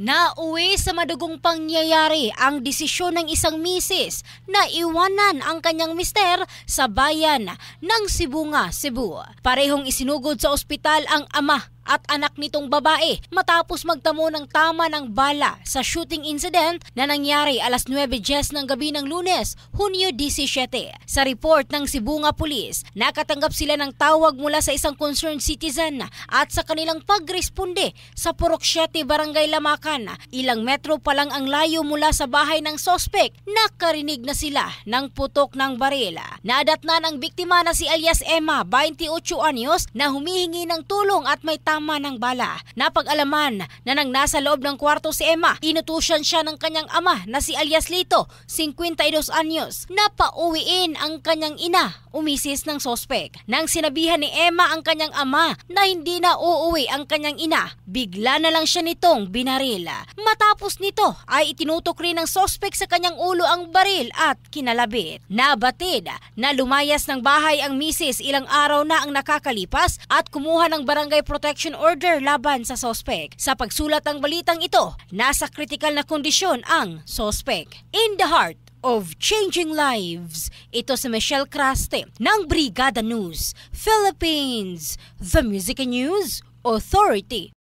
Nauwi sa madugong pangyayari ang desisyon ng isang misis na iwanan ang kanyang mister sa bayan ng Sibunga, Cebu. Parehong isinugod sa ospital ang ama at anak nitong babae matapos magtamo ng tama ng bala sa shooting incident na nangyari alas 9.10 ng gabi ng lunes, Hunyo 17. Sa report ng Sibunga Police, nakatanggap sila ng tawag mula sa isang concerned citizen at sa kanilang pagresponde sa Purok 7 Barangay Lamakan. Ilang metro pa lang ang layo mula sa bahay ng sospek, nakarinig na sila ng putok ng baril. Naadatnan ang biktima na si alias Emma, 28 anyos, na humihingi ng tulong at may tama tama ng bala. Napag-alaman na nang nasa loob ng kwarto si Emma, inutusan siya ng kanyang ama na si alias Lito, 52 anyos, na pauwiin ang kanyang ina, umisis ng sospek. Nang sinabihan ni Emma ang kanyang ama na hindi na uuwi ang kanyang ina, bigla na lang siya nitong binaril. Matapos nito ay itinutok rin ng sospek sa kanyang ulo ang baril at kinalabit. Nabatid na lumayas ng bahay ang misis ilang araw na ang nakakalipas at kumuha ng barangay protection protection order laban sa sospek. Sa pagsulat ng balitang ito, nasa critical na kondisyon ang sospek. In the heart of Changing Lives. Ito si Michelle Craste ng Brigada News, Philippines, The Music News Authority.